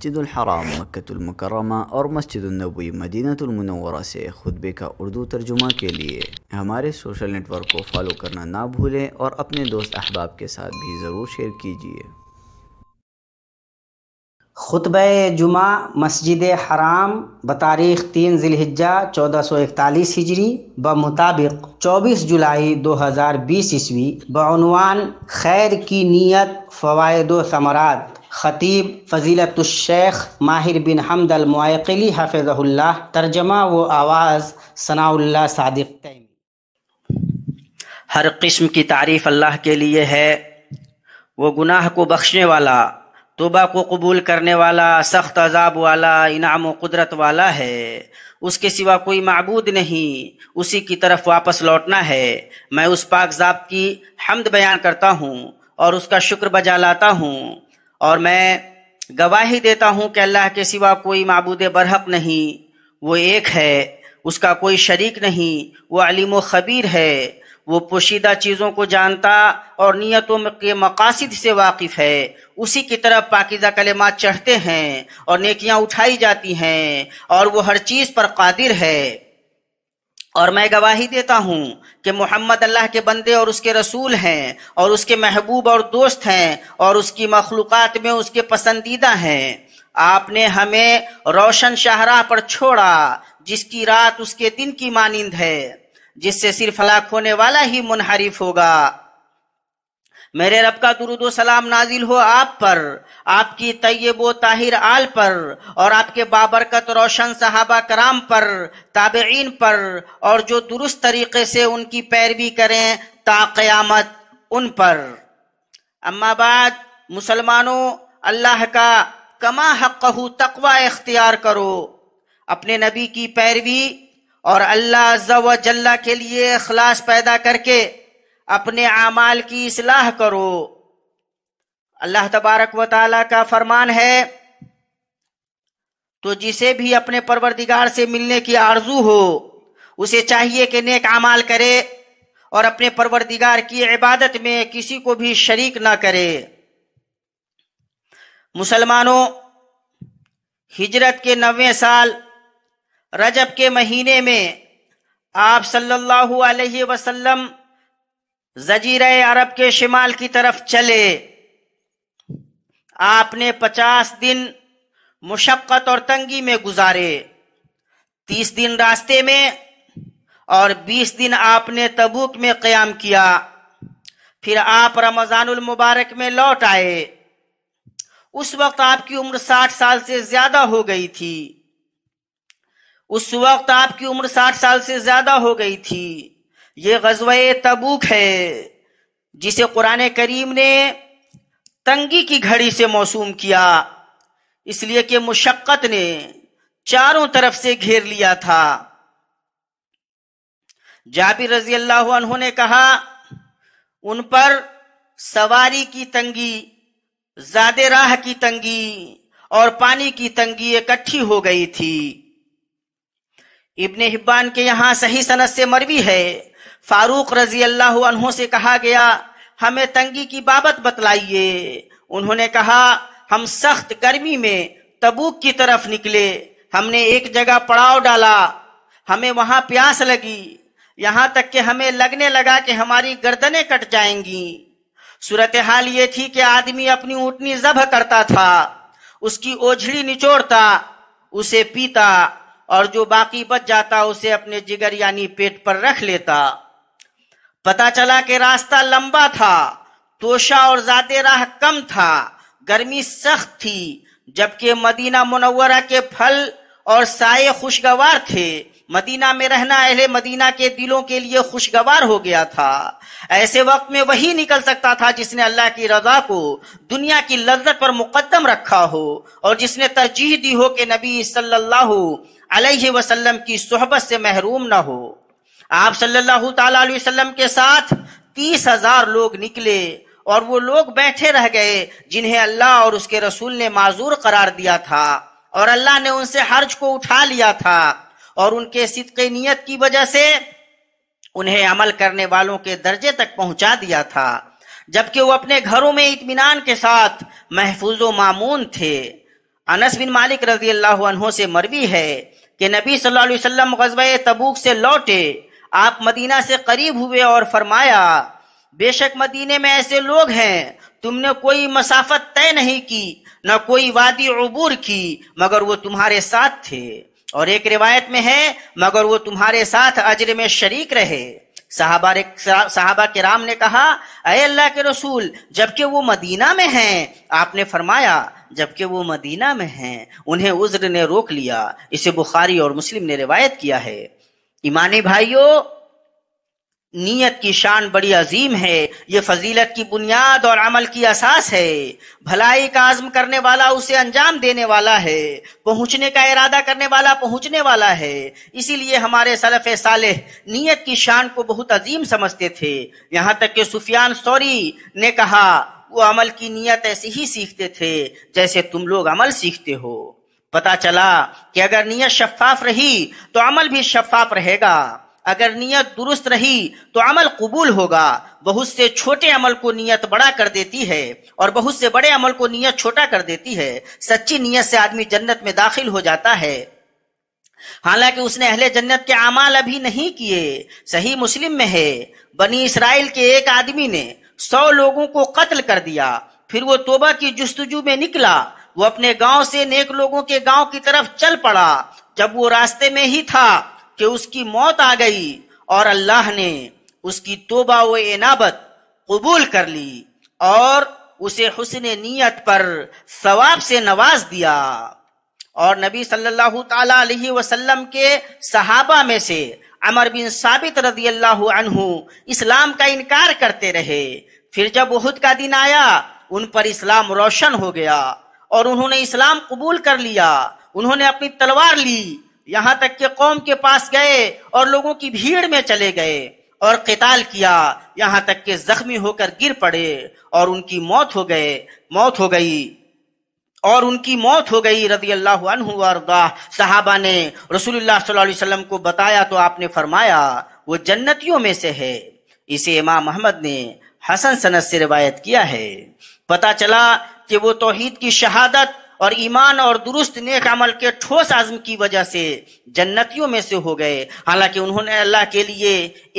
मस्जिद हराम मक्तुलमकरमा और मस्जिद नबी मदीनतुलमनवरा से खुतबे का उर्दू तर्जुमा के लिए हमारे सोशल नेटवर्क को फॉलो करना ना भूलें और अपने दोस्त अहबाब के साथ भी ज़रूर शेयर कीजिए खुतब जुमा मस्जिद हराम तारीख़ तीन जिलहिजा चौदह सौ इकतालीस हिजरी ब मुताबिक चौबीस जुलाई दो हज़ार बीस ईस्वी बनवान खैर की नीयत फ़वाद समरात ख़तीब फ़जीलतुलशेख माहिर बिन हमद अलमैकली हफ़्ला तर्जमा व आवाज़ सनाउल्ला सादिक हर किस्म की तारीफ़ अल्लाह के लिए है वो गुनाह को बख्शने वाला तोबा को कबूल करने वाला सख्त अजाब वाला इनाम व कुदरत वाला है उसके सिवा कोई मबूद नहीं उसी की तरफ वापस लौटना है मैं उस पाक जाब की हमद बयान करता हूँ और उसका शुक्र बजा लाता हूँ और मैं गवाही देता हूं कि अल्लाह के सिवा कोई मबूद बरहक नहीं वो एक है उसका कोई शरीक नहीं वो अलीम खबीर है वो पोशीदा चीज़ों को जानता और नीयतों के मकासद से वाकिफ़ है उसी की तरफ पाकिजा कलेमा चढ़ते हैं और नेकियां उठाई जाती हैं और वो हर चीज़ पर कादिर है और मैं गवाही देता हूँ कि मोहम्मद अल्लाह के बंदे और उसके रसूल हैं और उसके महबूब और दोस्त हैं और उसकी मखलूक़ात में उसके पसंदीदा हैं आपने हमें रोशन शाहरा पर छोड़ा जिसकी रात उसके दिन की मानिंद है जिससे सिर्फ हलाक होने वाला ही मुनहरिफ होगा मेरे रब का दुरुदो सलाम नाजिल हो आप पर आपकी तयब ताहिर आल पर और आपके बाबरकत रोशन सहाबा कराम पर ताबेन पर और जो दुरुस्त तरीके से उनकी पैरवी करें ताक़यामत उन पर अम्माबाद मुसलमानों अल्लाह का कमा हक़ तकवा इख्तियार करो अपने नबी की पैरवी और अल्लाह जल्ला के लिए अखलास पैदा करके अपने अमाल की असलाह करो अल्लाह तबारक व ताला का फरमान है तो जिसे भी अपने परवरदिगार से मिलने की आरजू हो उसे चाहिए कि नेक अमाल करे और अपने परवरदिगार की इबादत में किसी को भी शरीक ना करे मुसलमानों हिजरत के नवे साल रजब के महीने में आप सल्लल्लाहु अलैहि वसल्लम जजीर अरब के शिमाल की तरफ चले आपने पचास दिन मुशक्क़त और तंगी में गुजारे तीस दिन रास्ते में और बीस दिन आपने तबूक में क्याम किया फिर आप रमजानुल मुबारक में लौट आए उस वक्त आपकी उम्र साठ साल से ज्यादा हो गई थी उस वक्त आपकी उम्र साठ साल से ज्यादा हो गई थी ये गजवा तबूक है जिसे कुरान करीम ने तंगी की घड़ी से मौसूम किया इसलिए कि मुशक्क़त ने चारों तरफ से घेर लिया था जाबिर रजी अल्लाह ने कहा उन पर सवारी की तंगी ज्यादा राह की तंगी और पानी की तंगी इकट्ठी हो गई थी इब्ने हिब्बान के यहां सही सनत से मरवी है फारूक रजी अल्लाह से कहा गया हमें तंगी की बाबत बतलाइए उन्होंने कहा हम सख्त गर्मी में तबूक की तरफ निकले हमने एक जगह पड़ाव डाला हमें वहां प्यास लगी यहां तक कि हमें लगने लगा कि हमारी गर्दनें कट जाएंगी सूरत हाल ये थी कि आदमी अपनी ऊटनी जबह करता था उसकी ओझड़ी निचोड़ता उसे पीता और जो बाकी बच जाता उसे अपने जिगर यानी पेट पर रख लेता पता चला कि रास्ता लंबा था तोशा और जाते राह कम था गर्मी सख्त थी जबकि मदीना मुनवरा के फल और साये खुशगवार थे मदीना में रहना अहले मदीना के दिलों के लिए खुशगवार हो गया था ऐसे वक्त में वही निकल सकता था जिसने अल्लाह की रजा को दुनिया की लज्जत पर मुकदम रखा हो और जिसने तरजीह दी हो कि नबी सल्लल्लाहु अलैहि वसल्लम की सोहबत से महरूम ना हो आप सल्लल्लाहु अलैहि वसल्लम के साथ तीस हजार लोग निकले और वो लोग बैठे रह गए जिन्हें अल्लाह और उसके रसूल ने माजूर करार दिया था और अल्लाह ने उनसे हर्ज को उठा लिया था और उनके सिद्क नियत की वजह से उन्हें अमल करने वालों के दर्जे तक पहुंचा दिया था जबकि वो अपने घरों में इतमान के साथ महफूज मामून थे अनस बिन मालिक रजी अल्लाह से मरवी है कि नबी सल्लल्लाहु अलैहि वसल्लम गजब तबूक से लौटे आप मदीना से करीब हुए और फरमाया बेशक मदीने में ऐसे लोग हैं तुमने कोई मसाफत तय नहीं की न कोई वादी अबूर की मगर वो तुम्हारे साथ थे और एक रिवायत में है मगर वो तुम्हारे साथ अजर में शरीक रहे साहबा साहबा के राम ने कहा अरे अल्लाह के रसूल जबकि वो मदीना में हैं आपने फरमाया जबकि वो मदीना में हैं उन्हें उज्र ने रोक लिया इसे बुखारी और मुस्लिम ने रिवायत किया है ईमान भाइयों नीयत की शान बड़ी अजीम है ये फजीलत की बुनियाद और अमल की असास है भलाई का आजम करने वाला उसे अंजाम देने वाला है पहुंचने का इरादा करने वाला पहुंचने वाला है इसीलिए हमारे सलफ साल नीयत की शान को बहुत अजीम समझते थे यहाँ तक कि सुफियान सौरी ने कहा वो अमल की नीयत ऐसी ही सीखते थे जैसे तुम लोग अमल सीखते हो पता चला कि अगर नीयत शफाफ रही तो अमल भी शफाफ रहेगा अगर नीयत दुरुस्त रही तो अमल कबूल होगा बहुत से छोटे अमल को नीयत बड़ा कर देती है और बहुत से बड़े अमल को नीयत छोटा कर देती है सच्ची नीयत से आदमी जन्नत में दाखिल हो जाता है हालांकि उसने अहले जन्नत के अमाल अभी नहीं किए सही मुस्लिम में है बनी इसराइल के एक आदमी ने सौ लोगों को कत्ल कर दिया फिर वो तोबा की जस्तुजू में निकला वो अपने गांव से नेक लोगों के गांव की तरफ चल पड़ा जब वो रास्ते में ही था कि उसकी मौत आ गई और अल्लाह ने उसकी तोबा व इनाबत कबूल कर ली और उसे हुसन नीयत पर सवाब से नवाज दिया और नबी सल्लल्लाहु ताला अलैहि वसल्लम के सहाबा में से अमर बिन साबित रजी अल्लाह इस्लाम का इनकार करते रहे फिर जब उहद का दिन आया उन पर इस्लाम रोशन हो गया और उन्होंने इस्लाम कबूल कर लिया उन्होंने अपनी तलवार ली यहाँ तक के कौम के पास गए और लोगों की भीड़ में चले गए और कताल किया यहाँ तक के जख्मी होकर गिर पड़े और उनकी मौत हो गए मौत हो गई और उनकी मौत हो गई रजी अल्लाह साहबा ने रसुल्लाम को बताया तो आपने फरमाया वो जन्नतियों में से है इसे इमाम अहमद ने हसन सनत से रिवायत किया है पता चला कि वो तोहहीद की शहादत और ईमान और दुरुस्त नेक अमल के ठोस आजम की वजह से जन्नतियों में से हो गए हालांकि उन्होंने अल्लाह के लिए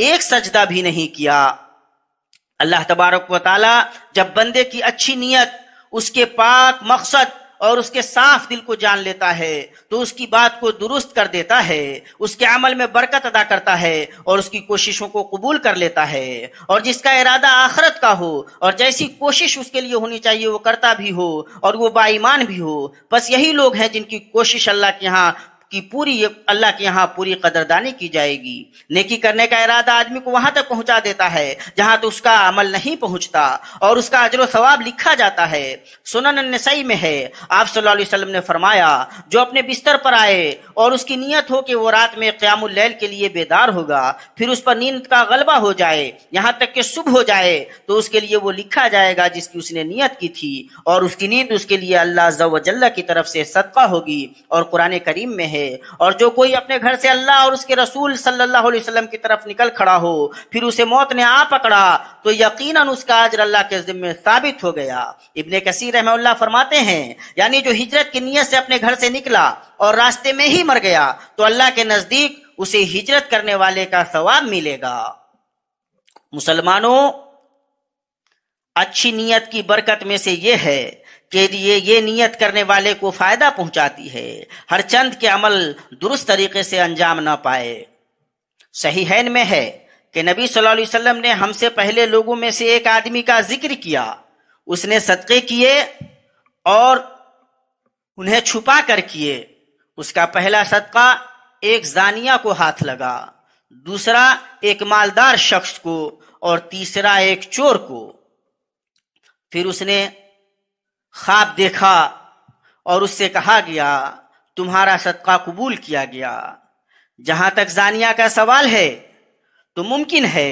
एक सजदा भी नहीं किया अल्लाह तबारक वाली जब बंदे की अच्छी नीयत उसके पाक मकसद और उसके साफ दिल को जान लेता है तो उसकी बात को दुरुस्त कर देता है उसके अमल में बरकत अदा करता है और उसकी कोशिशों को कबूल कर लेता है और जिसका इरादा आखरत का हो और जैसी कोशिश उसके लिए होनी चाहिए वो करता भी हो और वो बाईमान भी हो बस यही लोग हैं जिनकी कोशिश अल्लाह के यहाँ कि पूरी अल्लाह के यहाँ पूरी कदरदानी की जाएगी नेकी करने का इरादा आदमी को वहां तक पहुंचा देता है जहां तो उसका अमल नहीं पहुंचता और उसका अजर सवाब लिखा जाता है सुनन नसई में है आप सल्लल्लाहु अलैहि वसल्लम ने फरमाया जो अपने बिस्तर पर आए और उसकी नीयत हो कि वो रात में क्यामुल्लैल के लिए बेदार होगा फिर उस पर नींद का गलबा हो जाए यहाँ तक कि शुभ हो जाए तो उसके लिए वो लिखा जाएगा जिसकी उसने नीयत की थी और उसकी नींद उसके लिए अल्लाह जल्ला की तरफ से सदका होगी और कुरान करीम में है है और जो कोई अपने घर से अल्लाह और उसके रसूल सल्लल्लाहु अलैहि वसल्लम की तरफ निकल खड़ा हो फिर उसे मौत ने आ पकड़ा तो यकीनन उसका आजर अल्लाह के जिम्मे साबित हो गया इबन कसीर रहमल्ला फरमाते हैं यानी जो हिजरत की नीयत से अपने घर से निकला और रास्ते में ही मर गया तो अल्लाह के नजदीक उसे हिजरत करने वाले का सवाब मिलेगा मुसलमानों अच्छी नीयत की बरकत में से यह है के लिए ये नियत करने वाले को फायदा पहुंचाती है हर चंद के अमल दुरुस्त तरीके से अंजाम ना पाए सही है में है कि नबी सल्लल्लाहु अलैहि वसल्लम ने हमसे पहले लोगों में से एक आदमी का जिक्र किया उसने सदक़े किए और उन्हें छुपा कर किए उसका पहला सदका एक जानिया को हाथ लगा दूसरा एक मालदार शख्स को और तीसरा एक चोर को फिर उसने ख्वाब देखा और उससे कहा गया तुम्हारा सदका कबूल किया गया जहां तक जानिया का सवाल है तो मुमकिन है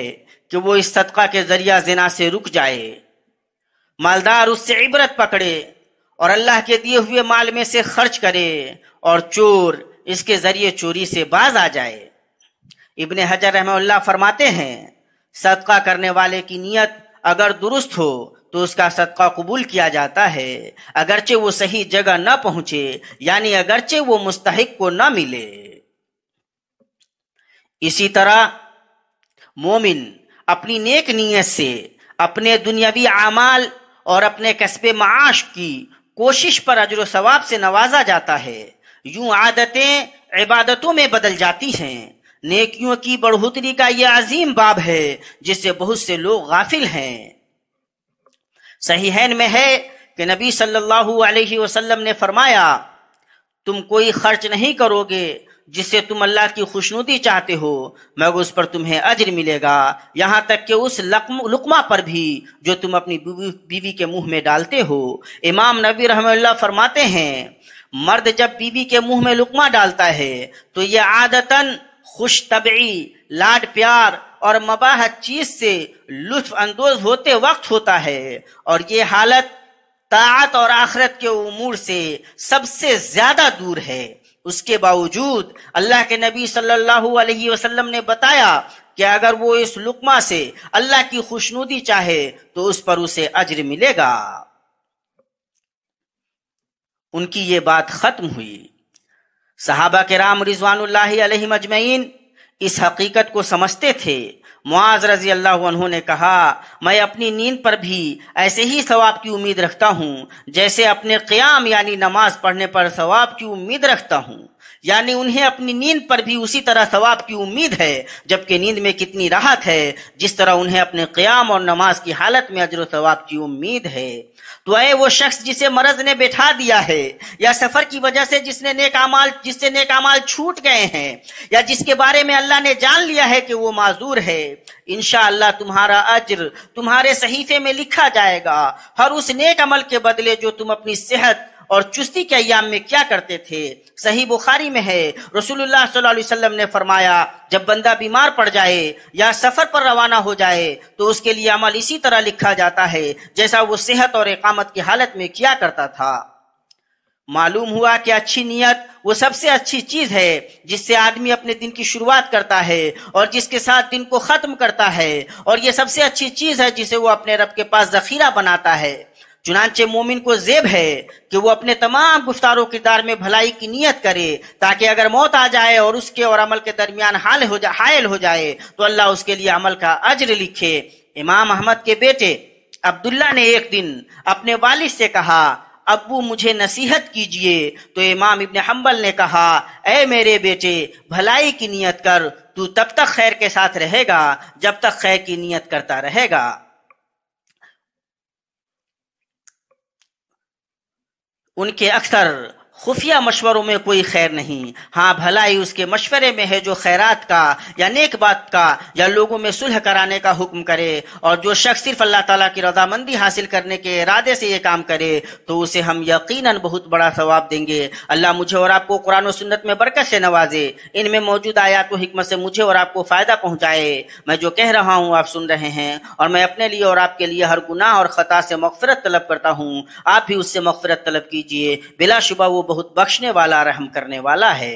कि वो इस सदका के जरिया जिना से रुक जाए मालदार उससे इबरत पकड़े और अल्लाह के दिए हुए माल में से खर्च करे और चोर इसके जरिए चोरी से बाज आ जाए इबन हजर रहमल्ला फरमाते हैं सदका करने वाले की नीयत अगर दुरुस्त हो तो उसका सदका कबूल किया जाता है अगरचे वो सही जगह ना पहुंचे यानी अगरचे वो मुस्तहिक को न मिले इसी तरह मोमिन अपनी नेक नीयत से अपने दुनियावी अमाल और अपने कस्बे माश की कोशिश पर अजर सवाब से नवाजा जाता है यूं आदतें इबादतों में बदल जाती हैं नेकियों की बढ़ोतरी का यह अजीम बाब है जिससे बहुत से लोग गाफिल हैं सहीहन में है कि नबी सल्लल्लाहु अलैहि वसल्लम ने फरमाया तुम कोई खर्च नहीं करोगे जिससे तुम अल्लाह की खुशनुदी चाहते हो मैं उस पर तुम्हें अजर मिलेगा यहाँ तक कि उस लुकमा पर भी जो तुम अपनी बीवी, बीवी के मुंह में डालते हो इमाम नबी रहमल्ला फरमाते हैं मर्द जब बीवी के मुंह में लुकमा डालता है तो यह आदतन खुश तबी लाड प्यार और मबाह चीज से लुत्फ अंदोज होते वक्त होता है और ये हालत तात और आखरत के उमूर से सबसे ज्यादा दूर है उसके बावजूद अल्लाह के नबी सल्लल्लाहु अलैहि वसल्लम ने बताया कि अगर वो इस लुकमा से अल्लाह की खुशनुदी चाहे तो उस पर उसे अज्र मिलेगा उनकी ये बात खत्म हुई सहाबा के राम रिजवान इस हकीकत को समझते थे मुआज रजी अल्लाह ने कहा मैं अपनी नींद पर भी ऐसे ही सवाब की उम्मीद रखता हूँ जैसे अपने क्याम यानी नमाज पढ़ने पर सवाब की उम्मीद रखता हूँ यानी उन्हें अपनी नींद पर भी उसी तरह सवाब की उम्मीद है जबकि नींद में कितनी राहत है जिस तरह उन्हें अपने क्याम और नमाज की हालत में अजर सवाब की उम्मीद है तो आए वो शख्स जिसे मरज ने बैठा दिया है या सफर की वजह से जिसने नेकामाल जिससे नेकामाल छूट गए हैं या जिसके बारे में अल्लाह ने जान लिया है कि वो माजूर है इनशा तुम्हारा अज्र तुम्हारे सहीफे में लिखा जाएगा हर उस नेक अमल के बदले जो तुम अपनी सेहत और चुस्ती के अयाम में क्या करते थे सही बुखारी में है रसूलुल्लाह सल्लल्लाहु अलैहि वसल्लम ने फरमाया जब बंदा बीमार पड़ जाए या सफर पर रवाना हो जाए तो उसके लिए अमल इसी तरह लिखा जाता है जैसा वो सेहत और इकामत की हालत में किया करता था मालूम हुआ कि अच्छी नीयत वो सबसे अच्छी चीज है जिससे आदमी अपने दिन की शुरुआत करता है और जिसके साथ दिन को खत्म करता है और ये सबसे अच्छी चीज है जिसे वो अपने रब के पास जखीरा बनाता है चुनाचे मोमिन को जेब है कि वो अपने तमाम गुफ्तारो किरदार में भलाई की नीयत करे ताकि अगर मौत आ जाए और उसके और अमल के दरमियान हाल हो जाए हायल हो जाए तो अल्लाह उसके लिए अमल का अज्र लिखे इमाम अहमद के बेटे अब्दुल्ला ने एक दिन अपने वालिद से कहा अबू मुझे नसीहत कीजिए तो इमाम इबन हम्बल ने कहा ऐ मेरे बेटे भलाई की नीयत कर तू तब तक खैर के साथ रहेगा जब तक खैर की नीयत करता रहेगा उनके अक्सर खुफिया मशवरों में कोई खैर नहीं हाँ भलाई उसके मशवरे में है जो खैरात का या नेक बात का या लोगों में सुलह कराने का हुक्म करे और जो शख्स सिर्फ अल्लाह ताला की रजामंदी हासिल करने के इरादे से ये काम करे तो उसे हम यकीनन बहुत बड़ा सवाब देंगे अल्लाह मुझे और आपको कुरान और सुन्नत में बरकत से नवाजे इनमें मौजूद आयात हमत से मुझे और आपको फ़ायदा पहुँचाए मैं जो कह रहा हूँ आप सुन रहे हैं और मैं अपने लिए और आपके लिए हर गुनाह और ख़ता से मगफरत तलब करता हूँ आप भी उससे मगफरत तलब कीजिए बिलाशुबा वो बहुत बख्शने वाला रहम करने वाला है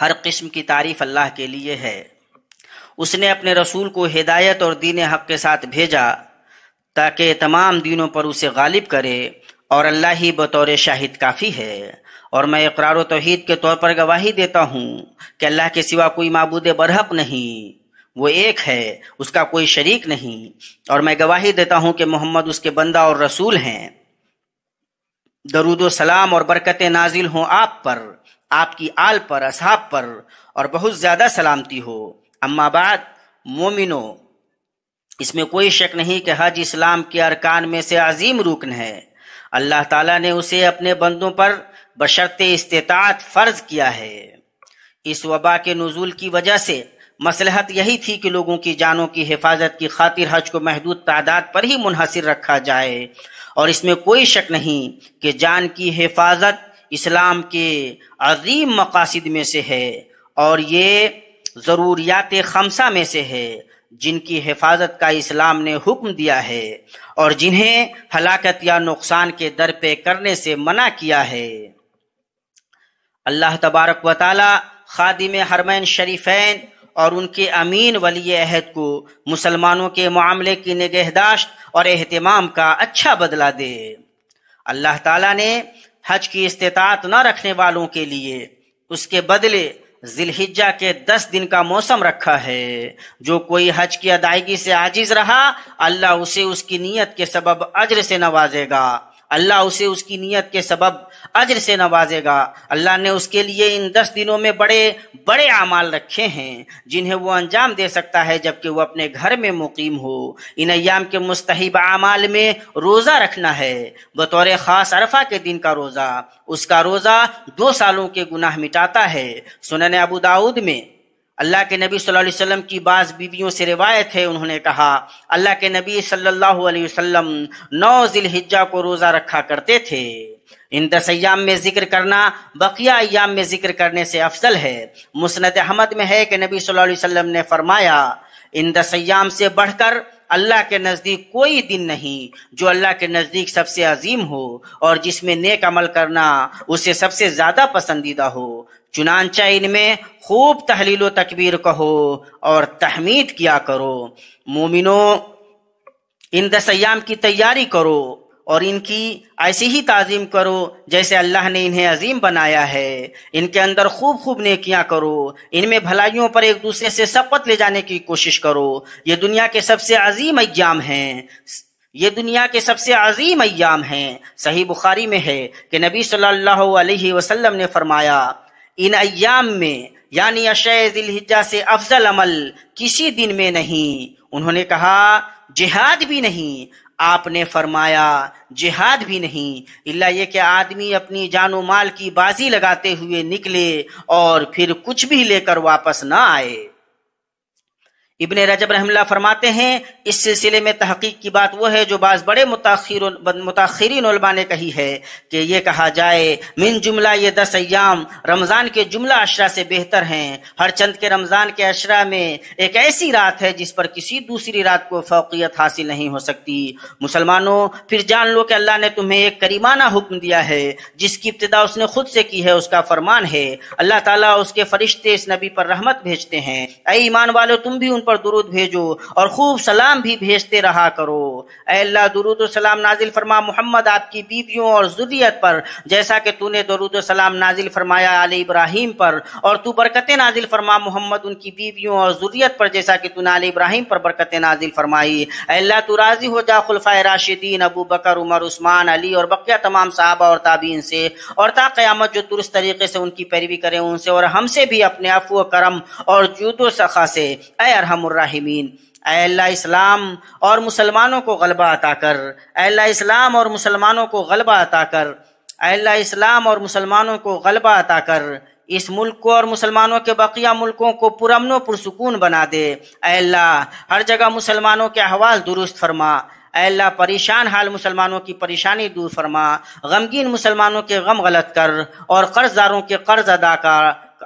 हर किस्म की तारीफ अल्लाह के लिए है उसने अपने रसूल को हिदायत और दीन हक के साथ भेजा ताकि तमाम दिनों पर उसे गालिब करे और अल्लाह ही बतौर शाहिद काफ़ी है और मैं इकरार तोहद के तौर पर गवाही देता हूँ कि अल्लाह के सिवा कोई मबूद बरहक नहीं वो एक है उसका कोई शरीक नहीं और मैं गवाही देता हूँ कि मोहम्मद उसके बंदा और रसूल हैं दरुदो सलाम और बरकतें नाजिल हों आप पर आपकी आल पर असहाब पर और बहुत ज़्यादा सलामती हो अम्माबाद मोमिनो इसमें कोई शक नहीं कि हज इस्लाम के अरकान में से अजीम रुकन है अल्लाह ताला ने उसे अपने बंदों पर बशर्त इस्तात फर्ज किया है इस वबा के नजूल की वजह से मसलहत यही थी कि लोगों की जानों की हिफाजत की खातिर हज को महदूद तादाद पर ही मुनहसर रखा जाए और इसमें कोई शक नहीं कि जान की हिफाजत इस्लाम के अजीम मकासद में से है और ये ज़रूरियात खमसा में से है जिनकी हिफाजत का इस्लाम ने हुक्म दिया है और जिन्हें हलाकत या नुकसान के दर पे करने से मना किया है अल्लाह तबारक वाली खादिम हरमैन शरीफैन और उनके अमीन वली अहद को मुसलमानों के मामले की निगहदाश्त और अहतमाम का अच्छा बदला दे अल्लाह ताला ने हज की इस्तात न रखने वालों के लिए उसके बदले जिलहिज्जा के दस दिन का मौसम रखा है जो कोई हज की अदायगी से आजिज रहा अल्लाह उसे उसकी नीयत के सबब अज्र से नवाजेगा अल्लाह उसे उसकी नीयत के सबब अजर से नवाजेगा अल्लाह ने उसके लिए इन दस दिनों में बड़े बड़े अमाल रखे हैं जिन्हें वो अंजाम दे सकता है जबकि वो अपने घर में मुकीम हो इन अयाम के मुस्तब अमाल में रोज़ा रखना है बतौर ख़ास अरफा के दिन का रोज़ा उसका रोज़ा दो सालों के गुनाह मिटाता है सुनने अबू दाऊद में अल्लाह के नबी सल्लल्लाहु अलैहि वसल्लम की बास बीवियों से रिवायत है उन्होंने कहा अल्लाह के नबी सल्लल्लाहु अलैहि वसल्लम नौ जिलहिज्जा को रोज़ा रखा करते थे इन दस अयाम में जिक्र करना बकिया अयाम में जिक्र करने से अफजल है मुसनद अहमद में है कि नबी सल्लल्लाहु अलैहि वसल्लम ने फरमाया इन दस अयाम से बढ़कर अल्लाह के नज़दीक कोई दिन नहीं जो अल्लाह के नज़दीक सबसे अजीम हो और जिसमें नेक अमल करना उसे सबसे ज़्यादा पसंदीदा हो चुनाचा इनमें खूब तहलीलो तकबीर कहो और तहमीद किया करो मोमिनो इन दसयाम की तैयारी करो और इनकी ऐसी ही ताजीम करो जैसे अल्लाह ने इन्हें अजीम बनाया है इनके अंदर खूब खूब नेकियां करो इनमें भलाइयों पर एक दूसरे से शपथ ले जाने की कोशिश करो ये दुनिया के सबसे अजीम अज्ञाम हैं ये दुनिया के सबसे अजीम अय्याम हैं सही बुखारी में है कि नबी सल्लल्लाहु अलैहि वसल्लम ने फरमाया इन अयाम में यानी अशिजा से अफजल अमल किसी दिन में नहीं उन्होंने कहा जिहाद भी नहीं आपने फरमाया जिहाद भी नहीं इल्ला ये कि आदमी अपनी जानो माल की बाजी लगाते हुए निकले और फिर कुछ भी लेकर वापस ना आए इबन रजब रहमला फरमाते हैं इस सिलसिले में तहकीक की बात वह है जो बाज़ बड़े मुताखरीनबा ने कही है कि ये कहा जाए मिन जुमला ये दस अयाम रमज़ान के जुमला अशरा से बेहतर हैं हर चंद के रमज़ान के अशरा में एक ऐसी रात है जिस पर किसी दूसरी रात को फोकियत हासिल नहीं हो सकती मुसलमानों फिर जान लो कि अल्लाह ने तुम्हें एक करीमाना हुक्म दिया है जिसकी इब्तदा उसने खुद से की है उसका फरमान है अल्लाह तला उसके फरिश्ते इस नबी पर रहमत भेजते हैं अ ईमान तुम भी उन पर पर दुरुद भेजो और खूब सलाम भी भेजते रहा करो अल्लाह दुरुद सलाम नाजिल फरमा मोहम्मद आपकी बीवियों और जुदियत पर जैसा कि तूने दरुद सलाम नाजिल फरमाया आल इब्राहिम पर और तू बरकतें नाजिल फरमा मोहम्मद उनकी बीवियों और ज़ुरियत पर जैसा कि तूने आल इब्राहिम पर बरकतें नाजिल फरमाई अल्लाह तू राज़ी हो जा खुलफा राशिदीन अबू बकर उमर उस्मान अली और बकिया तमाम साहबा और ताबीन से और ता क़्यामत जो दुरुस्त तरीके से उनकी पैरवी करें उनसे और हमसे भी अपने अफू करम और जूदो सखा से अरहम अरहमर्राहिमीन अल्लाह इस्लाम और मुसलमानों को गलबा अता कर अल्लाह इस्लाम और मुसलमानों को गलबा अता कर अल्लाह इस्लाम और मुसलमानों को गलबा अता कर इस मुल्क को और मुसलमानों के बकिया मुल्कों को पुरमन पुरसकून बना दे अल्लाह हर जगह मुसलमानों के अहवाल दुरुस्त फरमा अल्लाह परेशान हाल मुसलमानों की परेशानी दूर फरमा गमगीन मुसलमानों के गम गलत कर और कर्जदारों के कर्ज अदा कर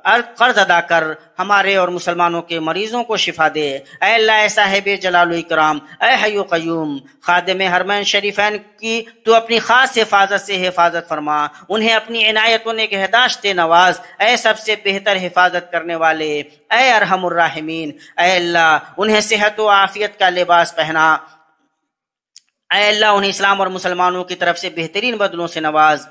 कर्ज अदा कर हमारे और मुसलमानों के मरीजों को शिफा दे अल्लाह साहेब जलाल कराम अयो क्यूम खादम हरमैन शरीफैन की तो अपनी खास हिफाजत से हिफाजत फरमा उन्हें अपनी इनायतों ने गहदाश्त नवाज ए सबसे बेहतर हिफाजत करने वाले ए अरहमराहमीन अल्लाह उन्हें सेहत व आफियत का लिबास पहना अल्लाह उन्हें इस्लाम और मुसलमानों की तरफ से बेहतरीन बदलों से नवाज़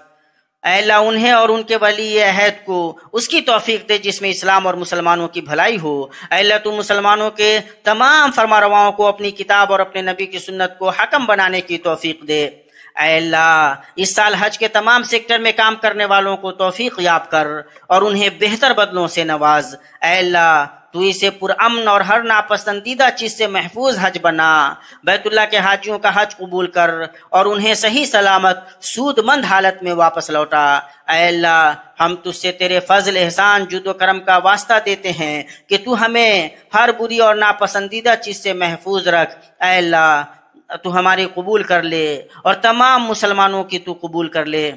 अल्लाह उन्हें और उनके वली अहद को उसकी तोफ़ीक दे जिसमें इस्लाम और मुसलमानों की भलाई हो अल्लाह तुम मुसलमानों के तमाम फरमारवाओं को अपनी किताब और अपने नबी की सुन्नत को हकम बनाने की तोफ़ीक दे अल्लाह इस साल हज के तमाम सेक्टर में काम करने वालों को तोफीक याब कर और उन्हें बेहतर बदलों से नवाज अल्लाह तो इसे पुरअमन और हर नापसंदीदा चीज़ से महफूज हज बना बैतुल्ला के हाजियों का हज कबूल कर और उन्हें सही सलामत सूदमंद हालत में वापस लौटा अल्लाह हम तुझसे तेरे फजल एहसान जुदो करम का वास्ता देते हैं कि तू हमें हर बुरी और नापसंदीदा चीज़ से महफूज रख अल्लाह तू हमारी कबूल कर ले और तमाम मुसलमानों की तू कबूल कर ले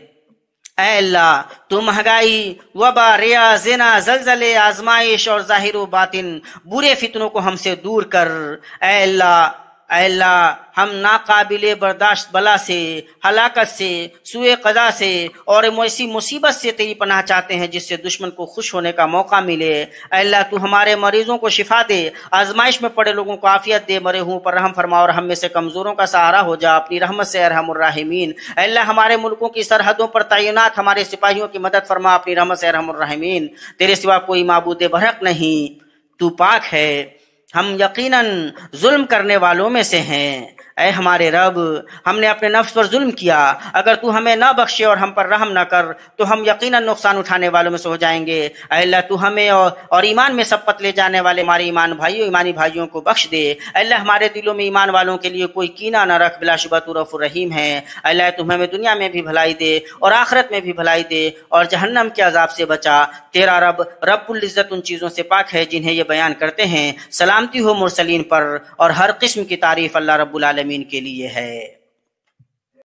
अल्लाह तो महंगाई वबा रिया जिना जलजले आजमाइश और जाहिर बातिन बुरे फितनों को हमसे दूर कर अल्लाह अल्लाह हम नाकाबिल बर्दाश्त बला से हलाकत से सुए कदा से और ऐसी मुसीबत से तेरी पनाह चाहते हैं जिससे दुश्मन को खुश होने का मौका मिले अल्लाह तू हमारे मरीजों को शिफा दे आजमाइश में पड़े लोगों को आफियत दे मरे हूँ पर रहम फरमा और हम में से कमज़ोरों का सहारा हो जा अपनी रहमत से अरहमरमीन अल्लाह हमारे मुल्कों की सरहदों पर तैनात हमारे सिपाहियों की मदद फरमा अपनी रहमत से अरहमरमीन तेरे सिवा कोई मबूद बरक नहीं तू पाक है हम यकीनन जुल्म करने वालों में से हैं ए हमारे रब हमने अपने नफ्स पर जुल्म किया अगर तू हमें ना बख्शे और हम पर रहम ना कर तो हम यकीनन नुकसान उठाने वालों में से हो जाएंगे अल्लाह तू हमें और, और ईमान में पत ले जाने वाले हमारे ईमान भाइयों ईमानी भाइयों को बख्श दे अल्लाह हमारे दिलों में ईमान वालों के लिए कोई कीना ना रख बिलाशुबा तो रहीम है अल्लाह तुम हमें दुनिया में भी भलाई दे और आखरत में भी भलाई दे और जहन्नम के अजाब से बचा तेरा रब इज्जत उन चीज़ों से पाक है जिन्हें ये बयान करते हैं सलामती हो मुरसलिन पर और हर किस्म की तारीफ अल्लाह आलम ज़मीन के लिए है